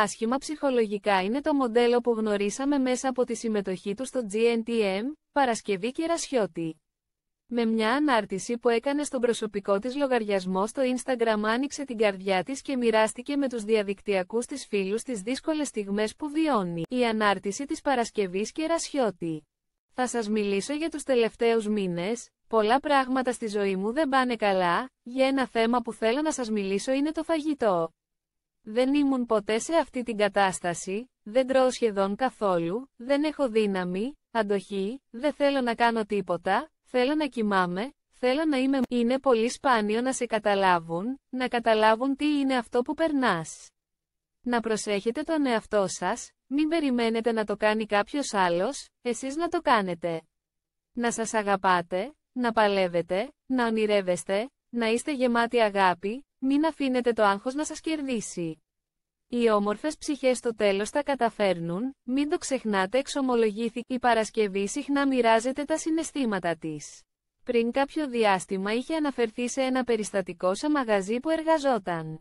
Άσχημα ψυχολογικά είναι το μοντέλο που γνωρίσαμε μέσα από τη συμμετοχή του στο GNTM, Παρασκευή Κερασιώτη. Με μια ανάρτηση που έκανε στον προσωπικό της λογαριασμό στο Instagram άνοιξε την καρδιά της και μοιράστηκε με τους διαδικτυακούς της φίλους τις δύσκολες στιγμές που βιώνει. Η ανάρτηση της Παρασκευής Κερασιώτη. Θα σας μιλήσω για τους τελευταίους μήνες, πολλά πράγματα στη ζωή μου δεν πάνε καλά, για ένα θέμα που θέλω να σας μιλήσω είναι το φαγητό. Δεν ήμουν ποτέ σε αυτή την κατάσταση, δεν τρώω σχεδόν καθόλου, δεν έχω δύναμη, αντοχή, δεν θέλω να κάνω τίποτα, θέλω να κοιμάμαι, θέλω να είμαι... Είναι πολύ σπάνιο να σε καταλάβουν, να καταλάβουν τι είναι αυτό που περνάς. Να προσέχετε τον εαυτό σας, μην περιμένετε να το κάνει κάποιος άλλος, εσείς να το κάνετε. Να σας αγαπάτε, να παλεύετε, να ονειρεύεστε, να είστε γεμάτοι αγάπη, μην αφήνετε το άγχος να σας κερδίσει. Οι όμορφες ψυχές στο τέλος τα καταφέρνουν, μην το ξεχνάτε εξομολογήθηκε. Η Παρασκευή συχνά μοιράζεται τα συναισθήματα της. Πριν κάποιο διάστημα είχε αναφερθεί σε ένα περιστατικό σε μαγαζί που εργαζόταν.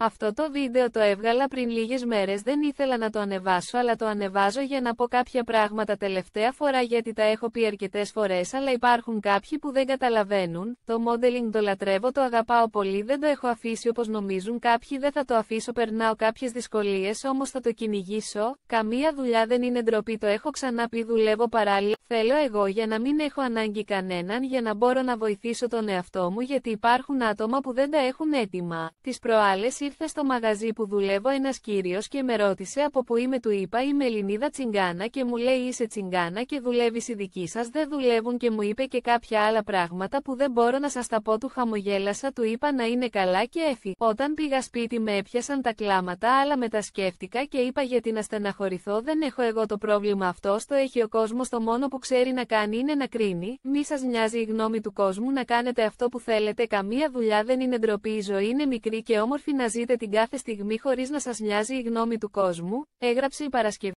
Αυτό το βίντεο το έβγαλα πριν λίγες μέρες δεν ήθελα να το ανεβάσω αλλά το ανεβάζω για να πω κάποια πράγματα τελευταία φορά γιατί τα έχω πει αρκετές φορές αλλά υπάρχουν κάποιοι που δεν καταλαβαίνουν, το modeling το λατρεύω το αγαπάω πολύ δεν το έχω αφήσει όπως νομίζουν κάποιοι δεν θα το αφήσω περνάω κάποιες δυσκολίες όμως θα το κυνηγήσω, καμία δουλειά δεν είναι ντροπή το έχω ξανά πει δουλεύω παράλληλα, θέλω εγώ για να μην έχω ανάγκη κανέναν για να μπορώ να βοηθήσω τον εαυτό μου γιατί υπάρχουν άτομα που δεν τα έχουν έτοιμα, τις προάλλες ήρθε στο μαγαζί που δουλεύω ένας κύριος και με ρώτησε από που είμαι του είπα είμαι Ελληνίδα τσιγκάνα και μου λέει είσαι τσιγκάνα και δουλεύεις οι δικοί σας. δεν δουλεύουν και μου είπε και κάποια άλλα πράγματα που δεν μπορώ να σας τα πω του χαμογέλασα του είπα να είναι καλά και έφυγε. Όταν πήγα σπίτι με έπιασαν τα κλάματα αλλά μετασκέφτηκα και είπα γιατί να στεναχωρηθώ δεν έχω εγώ το πρόβλημα αυτό το έχει ο κόσμος το μόνο που ξέρει να κάνει είναι να κρίνει, μη σας νοιάζει η γνώμη του κόσμου να κάνετε αυτό που θέλετε καμία δουλειά δεν είναι ντροπή η ζωή είναι μικρή και όμορφη να ζει ζείτε την κάθε στιγμή χωρίς να σας νοιάζει η γνώμη του κόσμου, έγραψε η Παρασκευή.